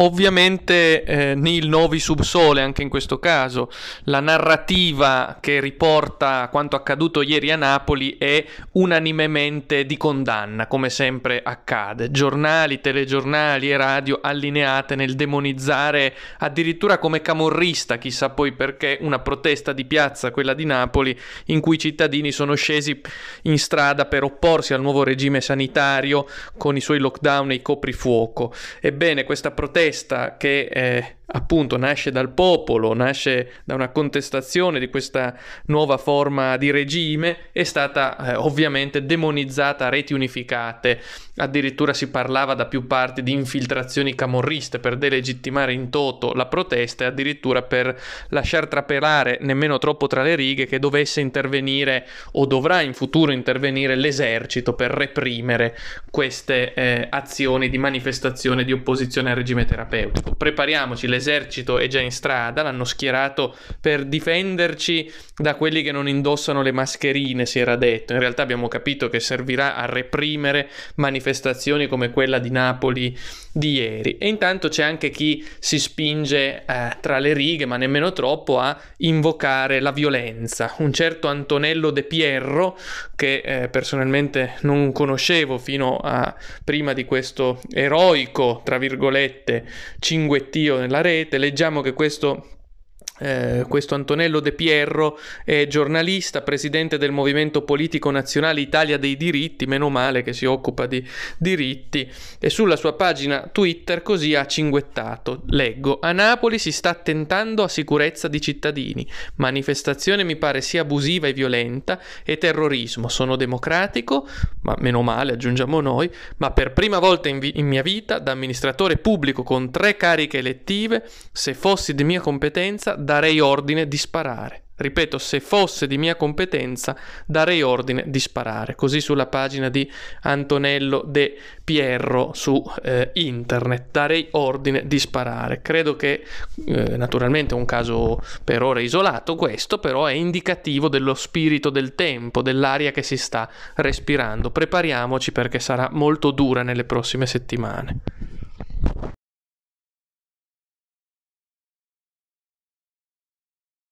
Ovviamente eh, Nil Novi Subsole anche in questo caso, la narrativa che riporta quanto accaduto ieri a Napoli è unanimemente di condanna, come sempre accade. Giornali, telegiornali e radio allineate nel demonizzare addirittura come camorrista, chissà poi perché, una protesta di piazza, quella di Napoli, in cui i cittadini sono scesi in strada per opporsi al nuovo regime sanitario con i suoi lockdown e i coprifuoco. Ebbene, questa protesta esta que eh, appunto nasce dal popolo, nasce da una contestazione di questa nuova forma di regime, è stata eh, ovviamente demonizzata a reti unificate. Addirittura si parlava da più parti di infiltrazioni camorriste per delegittimare in toto la protesta e addirittura per lasciar trapelare nemmeno troppo tra le righe che dovesse intervenire o dovrà in futuro intervenire l'esercito per reprimere queste eh, azioni di manifestazione di opposizione al regime terapeutico. Prepariamoci, l'esercito l'esercito è già in strada, l'hanno schierato per difenderci da quelli che non indossano le mascherine, si era detto. In realtà abbiamo capito che servirà a reprimere manifestazioni come quella di Napoli di ieri. E intanto c'è anche chi si spinge eh, tra le righe, ma nemmeno troppo, a invocare la violenza. Un certo Antonello De Pierro, che eh, personalmente non conoscevo fino a prima di questo eroico, tra virgolette, cinguettio nella rete, leggiamo che questo eh, questo Antonello De Pierro è giornalista, presidente del Movimento Politico Nazionale Italia dei Diritti, meno male che si occupa di diritti, e sulla sua pagina Twitter così ha cinguettato. Leggo, a Napoli si sta attentando a sicurezza di cittadini, manifestazione mi pare sia abusiva e violenta e terrorismo, sono democratico, ma meno male aggiungiamo noi, ma per prima volta in, vi- in mia vita da amministratore pubblico con tre cariche elettive, se fossi di mia competenza darei ordine di sparare. Ripeto, se fosse di mia competenza, darei ordine di sparare. Così sulla pagina di Antonello De Pierro su eh, internet, darei ordine di sparare. Credo che eh, naturalmente è un caso per ora isolato questo, però è indicativo dello spirito del tempo, dell'aria che si sta respirando. Prepariamoci perché sarà molto dura nelle prossime settimane.